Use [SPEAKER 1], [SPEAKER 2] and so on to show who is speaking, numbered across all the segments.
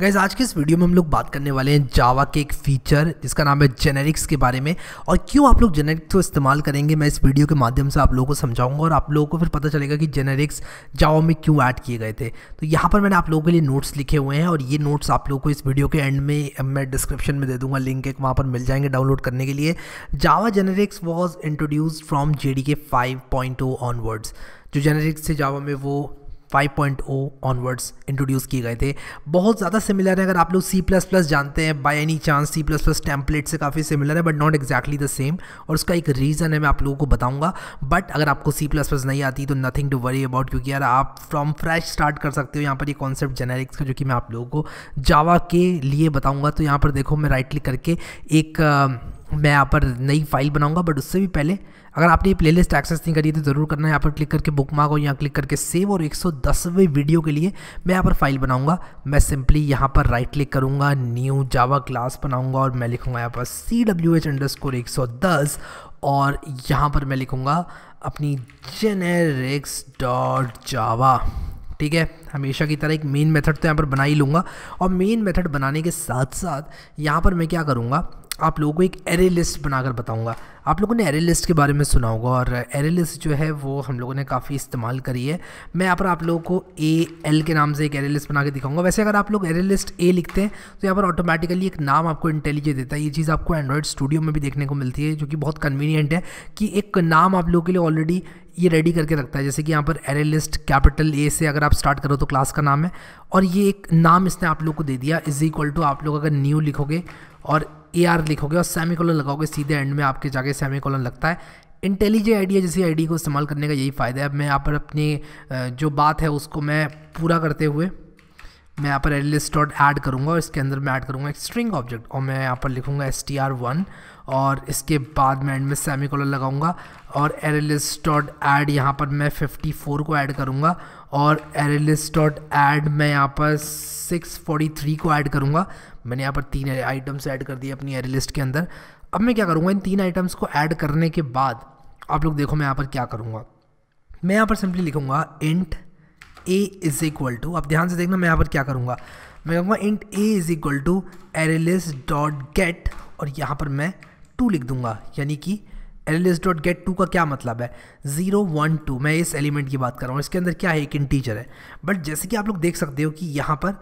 [SPEAKER 1] guys आज के इस वीडियो में हम लोग बात करने वाले हैं जावा के एक फीचर जिसका नाम है जेनेरिक्स के बारे में और क्यों आप लोग जेनेरिक्स को इस्तेमाल करेंगे मैं इस वीडियो के माध्यम से आप लोगों को समझाऊंगा और आप लोगों को फिर पता चलेगा कि जेनेरिक्स जावा में क्यों ऐड किए गए थे तो यहाँ पर मैंने आप लोगों के लिए नोट्स लिखे हुए हैं और ये नोट्स आप लोगों को इस वीडियो के एंड में मैं डिस्क्रिप्शन में दे दूँगा लिंक एक वहाँ पर मिल जाएंगे डाउनलोड करने के लिए Java generics was introduced from J D K five point onwards जो जेनेरिक्स से जावा में वो 5.0 ऑनवर्ड्स इंट्रोड्यूस किए गए थे बहुत ज़्यादा सिमिलर है अगर आप लोग सी प्लस प्लस जानते हैं by any chance C plus plus template से काफ़ी सिमिलर है but not exactly the same और उसका एक रीज़न है मैं आप लोगों को बताऊंगा बट अगर आपको सी प्लस प्लस नहीं आती तो नथिंग टू वरी अबाउट क्योंकि यार आप फ्रॉम फ्रेश स्टार्ट कर सकते हो यहाँ पर ये कॉन्सेप्ट जेनेरिक्स का जो कि मैं आप लोगों को जावा के लिए बताऊँगा तो यहाँ पर देखो मैं राइट क्लिक करके एक मैं यहाँ पर नई फाइल बनाऊँगा बट उससे भी पहले अगर आपने ये प्लेलिस्ट एक्सेस नहीं करी है तो ज़रूर करना है यहाँ पर क्लिक करके बुक मार्क और यहाँ क्लिक करके सेव और एक वीडियो के लिए मैं यहाँ पर फाइल बनाऊंगा मैं सिंपली यहाँ पर राइट क्लिक करूँगा न्यू जावा क्लास बनाऊँगा और मैं लिखूँगा यहाँ पर C W H underscore एक सौ दस और यहाँ पर मैं लिखूँगा अपनी जेनेरिक्स डॉट जावा ठीक है हमेशा की तरह एक मेन मेथड तो यहाँ पर बना ही लूँगा और मेन मेथड बनाने के साथ साथ यहाँ पर मैं क्या करूँगा आप लोगों को एक एरे लिस्ट बनाकर बताऊंगा आप लोगों ने एरे लिस्ट के बारे में सुना होगा और एरे लिस्ट जो है वो हम लोगों ने काफ़ी इस्तेमाल करी है मैं यहाँ पर आप लोगों को ए एल के नाम से एक एरे लिस्ट बना के दिखाऊंगा वैसे अगर आप लोग एरे लिस्ट ए लिखते हैं तो यहाँ पर ऑटोमेटिकली एक नाम आपको इंटेलिजे देता है ये चीज़ आपको एंड्रॉयड स्टूडियो में भी देखने को मिलती है जो कि बहुत कन्वीनियंट है कि एक नाम आप लोगों के लिए ऑलरेडी ये रेडी करके रखता है जैसे कि यहाँ पर एरे लिस्ट कैपिटल ए से अगर आप स्टार्ट करो तो क्लास का नाम है और ये एक नाम इसने आप लोग को दे दिया इज इक्वल टू आप लोग अगर न्यू लिखोगे और ए आर लिखोगे और सेमी कॉलन लगाओगे सीधे एंड में आपके जाके सेमी कॉलन लगता है इंटेलिजेंट आइडिया जैसी आईडी को इस्तेमाल करने का यही फ़ायदा है अब मैं यहाँ पर अपनी जो बात है उसको मैं पूरा करते हुए मैं यहाँ पर लिस्ट डॉट ऐड करूँगा और इसके अंदर मैं ऐड करूँगा एक स्ट्रिंग ऑब्जेक्ट और मैं यहाँ पर लिखूँगा एस टी आर वन और इसके बाद मैं एंड में सेमी कॉलर लगाऊँगा और एरेलिस्ट डॉट ऐड यहाँ पर मैं फिफ्टी फोर को ऐड करूँगा और एरेलिस्ट डॉट ऐड मैं यहाँ पर सिक्स फोर्टी थ्री को ऐड करूँगा मैंने यहाँ पर तीन आइटम्स ऐड कर दिए अपनी एरेलिस्ट के अंदर अब मैं क्या करूँगा इन तीन आइटम्स को ऐड करने के बाद आप लोग देखो मैं यहाँ पर क्या करूँगा मैं यहाँ पर सिंपली लिखूँगा int a is equal to अब ध्यान से देखना मैं यहाँ पर क्या करूँगा मैं कहूँगा int a is equal to array list dot get और यहाँ पर मैं टू लिख दूंगा यानी कि एरेलिस डॉट गेट टू का क्या मतलब है जीरो वन टू मैं इस एलिमेंट की बात कर रहा हूँ इसके अंदर क्या है एक इंटीजर है बट जैसे कि आप लोग देख सकते हो कि यहाँ पर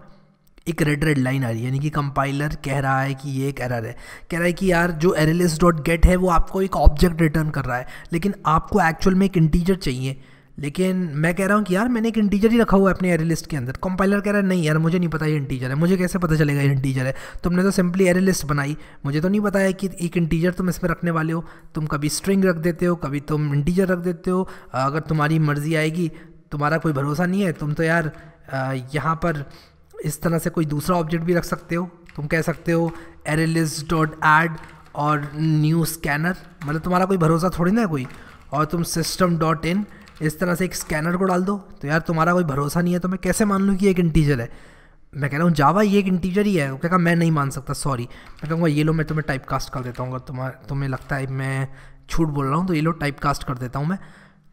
[SPEAKER 1] एक रेड रेड लाइन आ रही है यानी कि कंपाइलर कह रहा है कि ये एक एरर है कह रहा है कि यार जो एरेलिस डॉट गेट है वो आपको एक ऑब्जेक्ट रिटर्न कर रहा है लेकिन आपको एक्चुअल में एक इंटीजर चाहिए लेकिन मैं कह रहा हूँ कि यार मैंने एक इंटीजर ही रखा हुआ है अपने एरे लिस्ट के अंदर कंपाइलर कह रहा है नहीं यार मुझे नहीं पता ये इंटीजर है मुझे कैसे पता चलेगा ये इंटीजर है तुमने तो सिंपली एरे लिस्ट बनाई मुझे तो नहीं पता है कि एक इंटीजर तुम इसमें रखने वाले हो तुम कभी स्ट्रिंग रख देते हो कभी तुम इंटीजर रख देते हो अगर तुम्हारी मर्ज़ी आएगी तुम्हारा कोई भरोसा नहीं है तुम तो यार यहाँ पर इस तरह से कोई दूसरा ऑब्जेक्ट भी रख सकते हो तुम कह सकते हो एरे लिस्ट डॉट एड और न्यू स्कैनर मतलब तुम्हारा कोई भरोसा थोड़ी ना है कोई और तुम सिस्टम डॉट इन इस तरह से एक स्कैनर को डाल दो तो यार तुम्हारा कोई भरोसा नहीं है तो मैं कैसे मान लूँ कि एक इंटीजर है मैं कह रहा हूँ जावा ये एक इंटीजर ही है वो कहा मैं नहीं मान सकता सॉरी मैं कहूँगा ये लो मैं तुम्हें टाइप कास्ट कर देता हूँ अगर तुम्हारा तुम्हें लगता है मैं छूट बोल रहा हूँ तो ये लो टाइप कास्ट कर देता हूँ मैं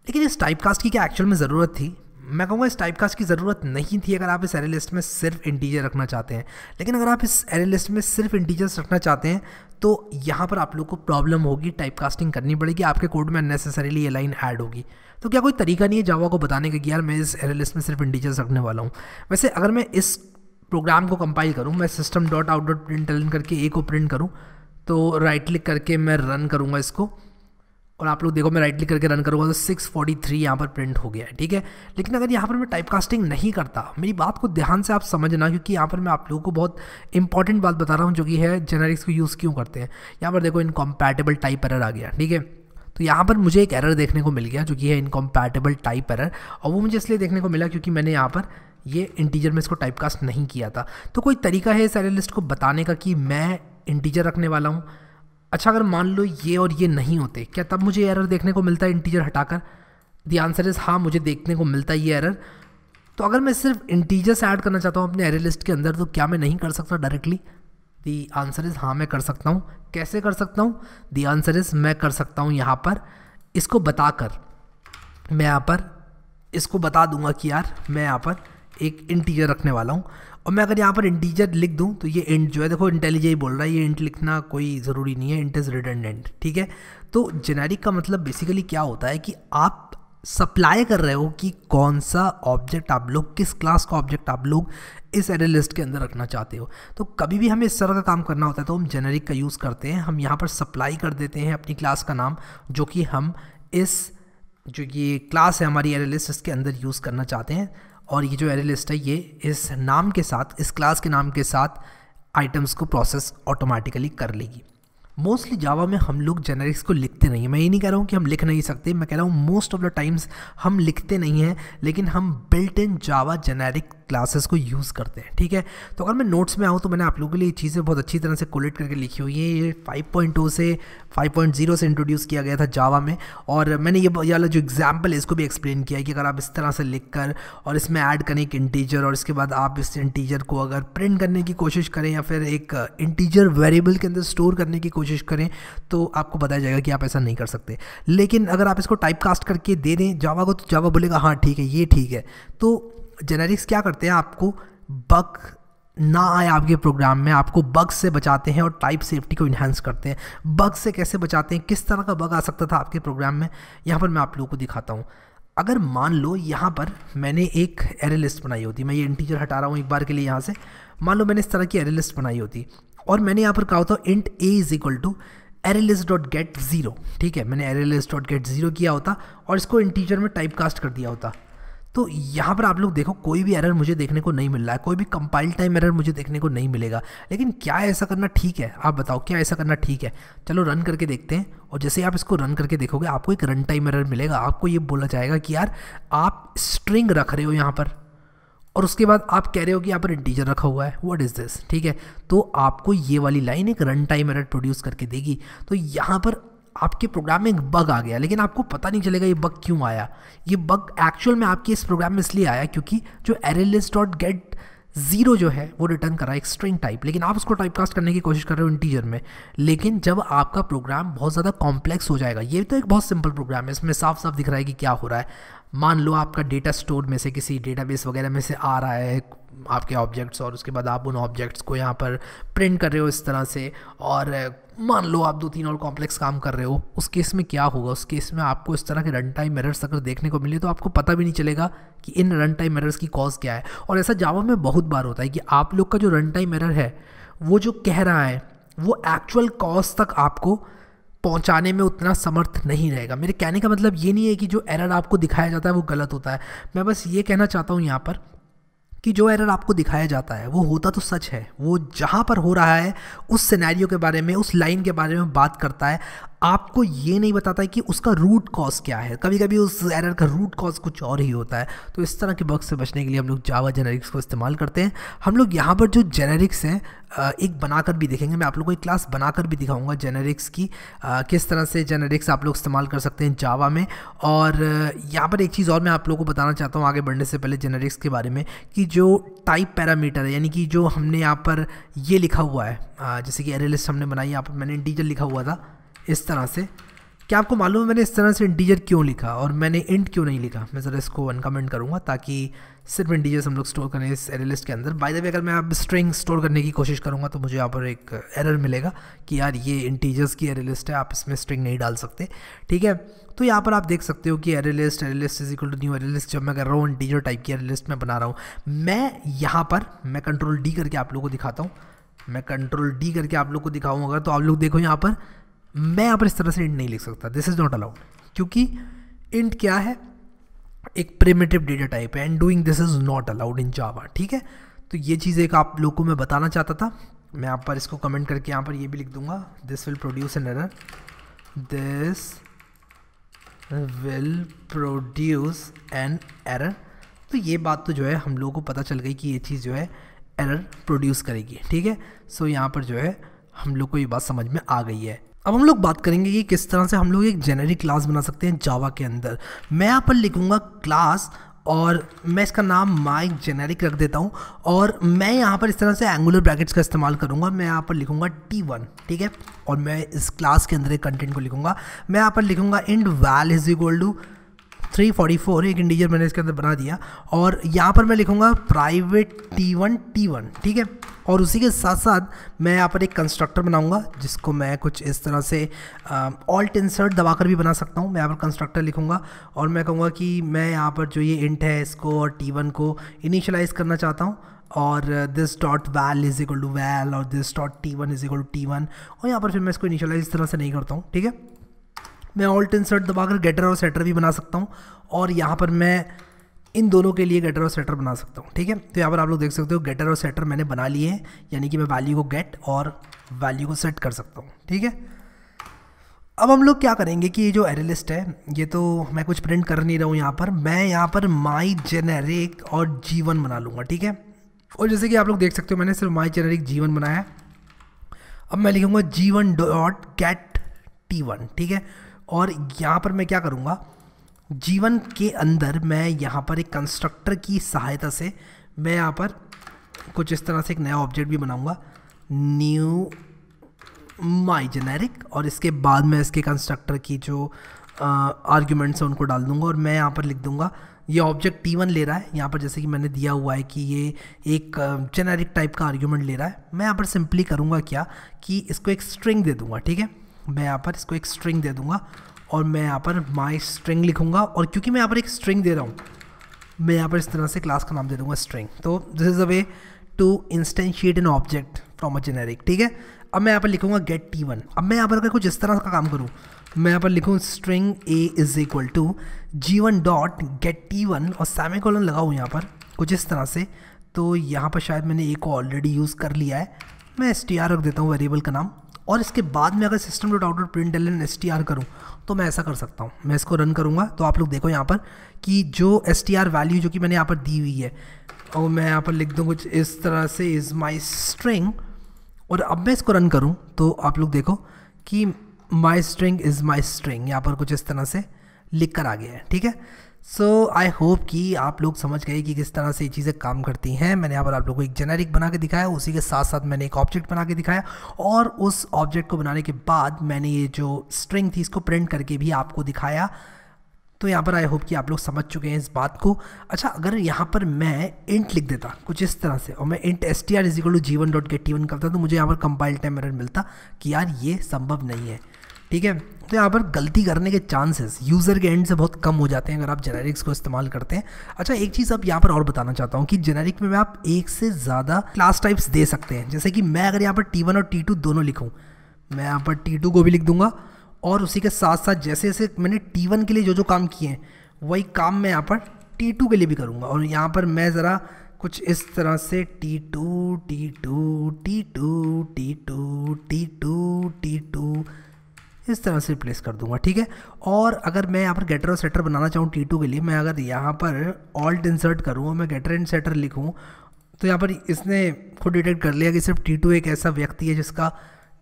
[SPEAKER 1] लेकिन इस टाइप कास्ट की क्या एक्चुअल में ज़रूरत थी मैं कहूँगा इस टाइप का की ज़रूरत नहीं थी अगर आप इस एरे लिस्ट में सिर्फ इंटीजर रखना चाहते हैं लेकिन अगर आप इस एरे लिस्ट में सिर्फ इंटीजर्स रखना चाहते हैं तो यहाँ पर आप लोग को प्रॉब्लम होगी टाइप कास्टिंग करनी पड़ेगी आपके कोड में अननेसेसरीली ये लाइन ऐड होगी तो क्या कोई तरीका नहीं है जावा को बताने का कि यार मैं इस एरे लिस्ट में सिर्फ इंटीजर्स रखने वाला हूँ वैसे अगर मैं इस प्रोग्राम को कंपाइल करूँ मैं system dot out dot print करके ए को प्रिंट करूँ तो राइट क्लिक करके मैं रन करूँगा इसको और आप लोग देखो मैं राइट क्लिक करके रन करूँगा तो सिक्स फोर्टी थ्री यहाँ पर प्रिंट हो गया है ठीक है लेकिन अगर यहाँ पर मैं टाइप कास्टिंग नहीं करता मेरी बात को ध्यान से आप समझना क्योंकि यहाँ पर मैं आप लोगों को बहुत इंपॉर्टेंट बात बता रहा हूँ जो कि है जेनेरिक्स को यूज़ क्यों करते हैं यहाँ पर देखो इनकॉम्पैटेबल टाइप एरर आ गया ठीक है तो यहाँ पर मुझे एक एरर देखने को मिल गया जो कि है इनकॉम्पैटेबल टाइप एरर और वो मुझे इसलिए देखने को मिला क्योंकि मैंने यहाँ पर ये इंटीजर में इसको टाइपकास्ट नहीं किया था तो कोई तरीका है इस एरर लिस्ट को बताने का कि मैं इंटीजर रखने वाला हूँ अच्छा अगर मान लो ये और ये नहीं होते क्या तब मुझे एरर देखने को मिलता है इंटीजर हटाकर दी आंसर इज़ हाँ मुझे देखने को मिलता है ये एरर तो अगर मैं सिर्फ इंटीजर्स ऐड करना चाहता हूँ अपने एरे लिस्ट के अंदर तो क्या मैं नहीं कर सकता डायरेक्टली दी आंसर इज़ हाँ मैं कर सकता हूँ कैसे कर सकता हूँ दी आंसर इज़ मैं कर सकता हूँ यहाँ पर इसको बताकर मैं यहाँ पर इसको बता दूंगा कि यार मैं यहाँ पर एक इंटीजर रखने वाला हूँ और मैं अगर यहाँ पर इंटीजर लिख दूँ तो ये इंट जो है देखो इंटेलिजे ही बोल रहा है ये इंट लिखना कोई ज़रूरी नहीं है इंट इज़ रिडेंडेंट ठीक है तो जेनेरिक का मतलब बेसिकली क्या होता है कि आप सप्लाई कर रहे हो कि कौन सा ऑब्जेक्ट आप लोग किस क्लास का ऑब्जेक्ट आप लोग इस एरे लिस्ट के अंदर रखना चाहते हो तो कभी भी हमें इस तरह का काम करना होता है तो हम जेनेरिक का यूज़ करते हैं हम यहाँ पर सप्लाई कर देते हैं अपनी क्लास का नाम जो कि हम इस जो ये क्लास है हमारी एरे लिस्ट इसके अंदर यूज़ करना चाहते हैं और ये जो एरे लिस्ट है ये इस नाम के साथ इस क्लास के नाम के साथ आइटम्स को प्रोसेस ऑटोमेटिकली कर लेगी मोस्टली जावा में हम लोग जेनरिक्स को लिखते नहीं हैं मैं ये नहीं कह रहा हूँ कि हम लिख नहीं सकते मैं कह रहा हूँ मोस्ट ऑफ द टाइम्स हम लिखते नहीं हैं लेकिन हम built in Java generic classes को यूज़ करते हैं ठीक है तो अगर मैं नोट्स में आऊँ तो मैंने आप लोगों के लिए चीज़ें बहुत अच्छी तरह से कोलेक्ट करके लिखी हुई है ये 5.2 से जीरो से इंट्रोड्यूस किया गया था जावा में और मैंने ये वाला जो एग्जाम्पल है इसको भी एक्सप्लेन किया है कि अगर आप इस तरह से लिख कर और इसमें ऐड करें एक इंटीजर और इसके बाद आप इस इंटीजर को अगर प्रिंट करने की कोशिश करें या फिर एक इंटीजर वेरिएबल के अंदर स्टोर करने की कोशिश कोशिश करें तो आपको बताया जाएगा कि आप ऐसा नहीं कर सकते लेकिन अगर आप इसको टाइप कास्ट करके दे दें जावा को तो जावा बोलेगा हाँ ठीक है ये ठीक है तो जेनेरिक्स क्या करते हैं आपको बग ना आए आपके प्रोग्राम में आपको बग से बचाते हैं और टाइप सेफ्टी को इन्हांस करते हैं बग से कैसे बचाते हैं किस तरह का बग आ सकता था आपके प्रोग्राम में यहाँ पर मैं आप लोगों को दिखाता हूँ अगर मान लो यहाँ पर मैंने एक एरे लिस्ट बनाई होती मैं ये इंटीजर हटा रहा हूँ एक बार के लिए यहाँ से मान लो मैंने इस तरह की एरे लिस्ट बनाई होती और मैंने यहाँ पर कहा होता int a is equal to array list dot get zero ठीक है मैंने एरेलिस डॉट गेट ज़ीरो किया होता और इसको इंटीजर में टाइप कास्ट कर दिया होता तो यहाँ पर आप लोग देखो कोई भी एरर मुझे देखने को नहीं मिल रहा है कोई भी कंपाइल टाइम एरर मुझे देखने को नहीं मिलेगा लेकिन क्या ऐसा करना ठीक है आप बताओ क्या ऐसा करना ठीक है चलो रन करके देखते हैं और जैसे आप इसको रन करके देखोगे आपको एक रन टाइम एरर मिलेगा आपको ये बोला जाएगा कि यार आप स्ट्रिंग रख रहे हो यहाँ पर और उसके बाद आप कह रहे हो कि यहाँ पर इंटीजर रखा हुआ है व्हाट इज़ दिस ठीक है तो आपको ये वाली लाइन एक रन टाइम एरर प्रोड्यूस करके देगी तो यहाँ पर आपके प्रोग्राम में एक बग आ गया लेकिन आपको पता नहीं चलेगा ये बग क्यों आया ये बग एक्चुअल में आपके इस प्रोग्राम में इसलिए आया क्योंकि जो एरेलिस डॉट गेट ज़ीरो जो है वो रिटर्न कर रहा है एक स्ट्रिंग टाइप लेकिन आप उसको टाइप कास्ट करने की कोशिश कर रहे हो इंटीजर में लेकिन जब आपका प्रोग्राम बहुत ज़्यादा कॉम्प्लेक्स हो जाएगा ये तो एक बहुत सिंपल प्रोग्राम है इसमें साफ साफ दिख रहा है कि क्या हो रहा है मान लो आपका डेटा स्टोर में से किसी डेटाबेस वगैरह में से आ रहा है आपके ऑब्जेक्ट्स और उसके बाद आप उन ऑब्जेक्ट्स को यहाँ पर प्रिंट कर रहे हो इस तरह से और मान लो आप दो तीन और कॉम्प्लेक्स काम कर रहे हो उस केस में क्या होगा उस केस में आपको इस तरह के रन टाइम एरर्स अगर देखने को मिले तो आपको पता भी नहीं चलेगा कि इन रन टाइम एरर्स की कॉज क्या है और ऐसा जावा में बहुत बार होता है कि आप लोग का जो रन टाइम एरर है वो जो कह रहा है वो एक्चुअल कॉज तक आपको पहुंचाने में उतना समर्थ नहीं रहेगा मेरे कहने का मतलब ये नहीं है कि जो एरर आपको दिखाया जाता है वो गलत होता है मैं बस ये कहना चाहता हूँ यहाँ पर कि जो एरर आपको दिखाया जाता है वो होता तो सच है वो जहाँ पर हो रहा है उस सिनेरियो के बारे में उस लाइन के बारे में बात करता है आपको ये नहीं बताता है कि उसका रूट कॉज क्या है कभी कभी उस एरर का रूट कॉज कुछ और ही होता है तो इस तरह के बग से बचने के लिए हम लोग जावा जेनेरिक्स को इस्तेमाल करते हैं हम लोग यहाँ पर जो जेनेरिक्स हैं एक बनाकर भी देखेंगे मैं आप लोगों को एक क्लास बनाकर भी दिखाऊंगा जेनेरिक्स की आ, किस तरह से जेनेरिक्स आप लोग इस्तेमाल कर सकते हैं जावा में और यहाँ पर एक चीज़ और मैं आप लोगों को बताना चाहता हूँ आगे बढ़ने से पहले जेनेरिक्स के बारे में कि जो टाइप पैरामीटर है यानी कि जो हमने यहाँ पर ये लिखा हुआ है जैसे कि एरे लिस्ट हमने बनाई यहाँ पर मैंने इंटीजर लिखा हुआ था इस तरह से क्या आपको मालूम है मैंने इस तरह से इंटीजर क्यों लिखा और मैंने इंट क्यों नहीं लिखा मैं ज़रा इसको अनकमेंट करूँगा ताकि सिर्फ इंटीजर्स हम लोग स्टोर करें इस एरर लिस्ट के अंदर बाय द वे अगर मैं आप स्ट्रिंग स्टोर करने की कोशिश करूँगा तो मुझे यहाँ पर एक एरर मिलेगा कि यार ये इंटीजर्स की एरर लिस्ट है आप इसमें स्ट्रिंग नहीं डाल सकते ठीक है तो यहाँ पर आप देख सकते हो कि array list array list is equal to new array list जब मैं कर रहा हूँ इंटीजर टाइप की एरर लिस्ट मैं बना रहा हूँ मैं यहाँ पर मैं कंट्रोल डी करके आप लोग को दिखाता हूँ मैं कंट्रोल डी करके आप लोग को दिखाऊँ अगर तो आप लोग देखो यहाँ पर मैं यहाँ पर इस तरह से इंट नहीं लिख सकता दिस इज़ नॉट अलाउड क्योंकि इंट क्या है एक प्रिमेटिव डेटा टाइप है and doing this is not allowed in Java ठीक है तो ये चीज़ एक आप लोग को मैं बताना चाहता था मैं यहाँ पर इसको कमेंट करके यहाँ पर ये भी लिख दूंगा this will produce an error this will produce an error तो ये बात तो जो है हम लोगों को पता चल गई कि ये चीज़ जो है एरर प्रोड्यूस करेगी ठीक है सो so, यहाँ पर जो है हम लोग को ये बात समझ में आ गई है अब हम लोग बात करेंगे कि किस तरह से हम लोग एक जेनेरिक क्लास बना सकते हैं जावा के अंदर मैं यहाँ पर लिखूँगा क्लास और मैं इसका नाम माई जेनेरिक रख देता हूँ और मैं यहाँ पर इस तरह से एंगुलर ब्रैकेट्स का इस्तेमाल करूँगा मैं यहाँ पर लिखूँगा टी वन ठीक है और मैं इस क्लास के अंदर एक कंटेंट को लिखूँगा मैं यहाँ पर लिखूँगा int val is equal to three forty four एक इंडिजर मैंने इसके अंदर बना दिया और यहाँ पर मैं लिखूँगा private T one T one ठीक है और उसी के साथ साथ मैं यहाँ पर एक कंस्ट्रक्टर बनाऊँगा जिसको मैं कुछ इस तरह से ऑल्ट इंसर्ट दबाकर भी बना सकता हूँ मैं यहाँ पर कंस्ट्रक्टर लिखूँगा और मैं कहूँगा कि मैं यहाँ पर जो ये इंट है इसको और टी वन को इनिशलाइज़ करना चाहता हूँ और this dot val is equal to val और this dot T one is equal to T one और यहाँ पर फिर मैं इसको इनिशलाइज़ इस तरह से नहीं करता हूँ ठीक है मैं ऑल्ट इंसर्ट दबाकर गेटर और सेटर भी बना सकता हूँ और यहाँ पर मैं इन दोनों के लिए गेटर और सेटर बना सकता हूँ ठीक है तो यहाँ पर आप लोग देख सकते हो गेटर और सेटर मैंने बना लिए हैं यानी कि मैं वैल्यू को गेट और वैल्यू को सेट कर सकता हूँ ठीक है अब हम लोग क्या करेंगे कि ये जो एरे लिस्ट है ये तो मैं कुछ प्रिंट कर नहीं रहा हूँ यहाँ पर मैं यहाँ पर माई जेनेरिक और जीवन बना लूँगा ठीक है और जैसे कि आप लोग देख सकते हो मैंने सिर्फ माई जेनेरिक जीवन बनाया अब मैं लिखूँगा जीवन डॉट गेट टी वन ठीक है और यहाँ पर मैं क्या करूँगा जीवन के अंदर मैं यहाँ पर एक कंस्ट्रक्टर की सहायता से मैं यहाँ पर कुछ इस तरह से एक नया ऑब्जेक्ट भी बनाऊँगा न्यू माई जेनेरिक और इसके बाद मैं इसके कंस्ट्रक्टर की जो आर्ग्यूमेंट्स हैं उनको डाल दूंगा और मैं यहाँ पर लिख दूंगा ये ऑब्जेक्ट टी वन ले रहा है यहाँ पर जैसे कि मैंने दिया हुआ है कि ये एक जेनेरिक टाइप का आर्ग्यूमेंट ले रहा है मैं यहाँ पर सिंपली करूँगा क्या कि इसको एक स्ट्रिंग दे दूँगा ठीक है मैं यहाँ पर इसको एक स्ट्रिंग दे दूँगा और मैं यहाँ पर माई स्ट्रिंग लिखूँगा और क्योंकि मैं यहाँ पर एक स्ट्रिंग दे रहा हूँ मैं यहाँ पर इस तरह से क्लास का नाम दे दूँगा स्ट्रिंग तो this is a way to instantiate an object from a generic ठीक है अब मैं यहाँ पर लिखूँगा गेट टी वन अब मैं यहाँ पर अगर कुछ इस तरह का काम करूँ मैं यहाँ पर लिखूँ string a is equal to G one dot get T one और सेमी कॉलन लगाऊँ यहाँ पर कुछ इस तरह से तो यहाँ पर शायद मैंने ए को ऑलरेडी यूज़ कर लिया है मैं एस टी आर रख देता हूँ वेरिएबल का नाम और इसके बाद में अगर system dot out print L N S T R करूँ तो मैं ऐसा कर सकता हूँ मैं इसको रन करूँगा तो आप लोग देखो यहाँ पर कि जो एस टी आर वैल्यू जो कि मैंने यहाँ पर दी हुई है और मैं यहाँ पर लिख दूँ कुछ इस तरह से इज़ माई स्ट्रिंग और अब मैं इसको रन करूँ तो आप लोग देखो कि my string is my string यहाँ पर कुछ इस तरह से लिख कर आ गया है ठीक है सो आई होप कि आप लोग समझ गए कि किस तरह से ये चीज़ें काम करती हैं मैंने यहाँ पर आप लोगों को एक जेनेरिक बना के दिखाया उसी के साथ साथ मैंने एक ऑब्जेक्ट बना के दिखाया और उस ऑब्जेक्ट को बनाने के बाद मैंने ये जो स्ट्रिंग थी इसको प्रिंट करके भी आपको दिखाया तो यहाँ पर आई होप कि आप लोग समझ चुके हैं इस बात को अच्छा अगर यहाँ पर मैं इंट लिख देता कुछ इस तरह से और मैं int S T R is equal to G one dot get T one करता तो मुझे यहाँ पर कंपाइल टाइम एरर मिलता कि यार ये संभव नहीं है ठीक है तो यहाँ पर गलती करने के चांसेस यूज़र के एंड से बहुत कम हो जाते हैं अगर आप जेनेरिक्स को इस्तेमाल करते हैं अच्छा एक चीज़ आप यहाँ पर और बताना चाहता हूँ कि जेनेरिक में आप एक से ज़्यादा क्लास टाइप्स दे सकते हैं जैसे कि मैं अगर यहाँ पर टी और टी दोनों लिखूँ मैं यहाँ पर टी को भी लिख दूँगा और उसी के साथ साथ जैसे जैसे मैंने टी के लिए जो जो काम किए हैं वही काम मैं यहाँ पर टी के लिए भी करूँगा और यहाँ पर मैं ज़रा कुछ इस तरह से T two T two T two T two T two T two इस तरह से रिप्लेस कर दूंगा ठीक है और अगर मैं यहाँ पर गेटर और सेटर बनाना चाहूँ टी के लिए मैं अगर यहाँ पर ऑल्ट इंसर्ट करूँ और मैं गेटर एंड सेटर लिखूँ तो यहाँ पर इसने खुद डिटेक्ट कर लिया कि सिर्फ टी एक ऐसा व्यक्ति है जिसका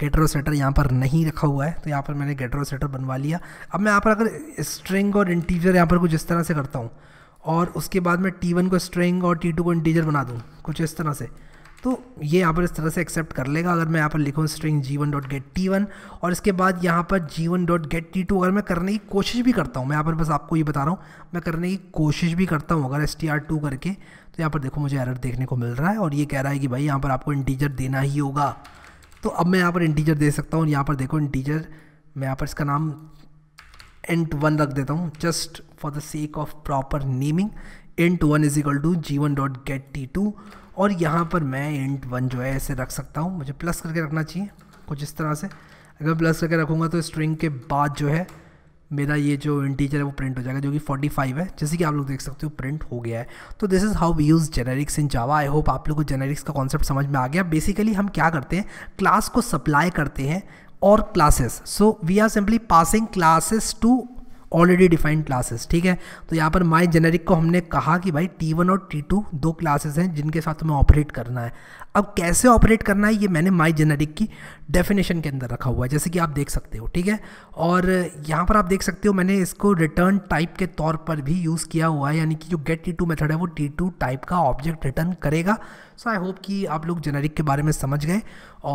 [SPEAKER 1] गेटर और सेटर यहाँ पर नहीं रखा हुआ है तो यहाँ पर मैंने गेटर और सेटर बनवा लिया अब मैं यहाँ पर अगर स्ट्रिंग और इंटीजर यहाँ पर कुछ इस तरह से करता हूँ और उसके बाद मैं टी वन को स्ट्रिंग और टी टू को इंटीजर बना दूँ कुछ इस तरह से तो ये यहाँ पर इस तरह से एक्सेप्ट कर लेगा अगर मैं यहाँ पर लिखूँ string G one dot get T one और इसके बाद यहाँ पर G one dot get T two अगर मैं करने की कोशिश भी करता हूँ मैं यहाँ पर बस आपको ये बता रहा हूँ मैं करने की कोशिश भी करता हूँ अगर एस टी आर टू करके तो यहाँ पर देखो मुझे एरर देखने को मिल रहा है और ये कह रहा है कि भाई यहाँ पर आपको इंटीजर देना ही होगा तो अब मैं यहाँ पर इंटीजर दे सकता हूँ यहाँ पर देखो इंटीजर मैं यहाँ पर इसका नाम इंट वन रख देता हूँ just for the sake of proper naming int one is equal to G one dot get T two और यहाँ पर मैं इंट वन जो है ऐसे रख सकता हूँ मुझे प्लस करके रखना चाहिए कुछ इस तरह से अगर प्लस करके रखूँगा तो स्ट्रिंग के बाद जो है मेरा ये जो इंटीजर है वो प्रिंट हो जाएगा जो कि 45 है जैसे कि आप लोग देख सकते हो प्रिंट हो गया है तो this is how we use generics in Java I hope आप लोग को जेनेरिक्स का कॉन्सेप्ट समझ में आ गया बेसिकली हम क्या करते हैं क्लास को सप्लाई करते हैं और classes so we are simply passing classes to already defined classes ठीक है तो यहाँ पर माई जेनेरिक को हमने कहा कि भाई टी वन और टी टू दो क्लासेस हैं जिनके साथ हमें ऑपरेट करना है अब कैसे ऑपरेट करना है ये मैंने माई जेनेरिक की डेफिनेशन के अंदर रखा हुआ है जैसे कि आप देख सकते हो ठीक है और यहाँ पर आप देख सकते हो मैंने इसको रिटर्न टाइप के तौर पर भी यूज़ किया हुआ है यानी कि जो गेट टी टू मेथड है वो टी टू टाइप का ऑब्जेक्ट रिटर्न करेगा सो आई होप कि आप लोग जेनेरिक के बारे में समझ गए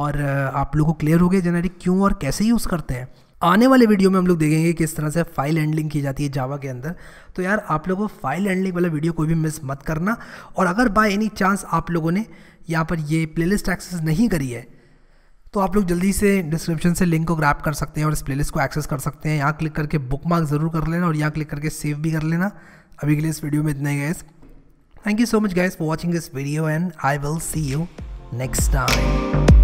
[SPEAKER 1] और आप लोगों को क्लियर हो गया जेनेरिक क्यों और कैसे यूज़ करते हैं आने वाले वीडियो में हम लोग देखेंगे किस तरह से फाइल हैंडलिंग की जाती है जावा के अंदर तो यार आप लोगों को फाइल हैंडलिंग वाला वीडियो कोई भी मिस मत करना और अगर बाय एनी चांस आप लोगों ने यहाँ पर ये प्लेलिस्ट एक्सेस नहीं करी है तो आप लोग जल्दी से डिस्क्रिप्शन से लिंक को ग्रैप कर सकते हैं और इस प्लेलिस्ट को एक्सेस कर सकते हैं यहाँ क्लिक करके बुक मार्क ज़रूर कर लेना और यहाँ क्लिक करके सेव भी कर लेना अभी के लिए इस वीडियो में इतना ही guys thank you so much guys for watching this video and I will see you next time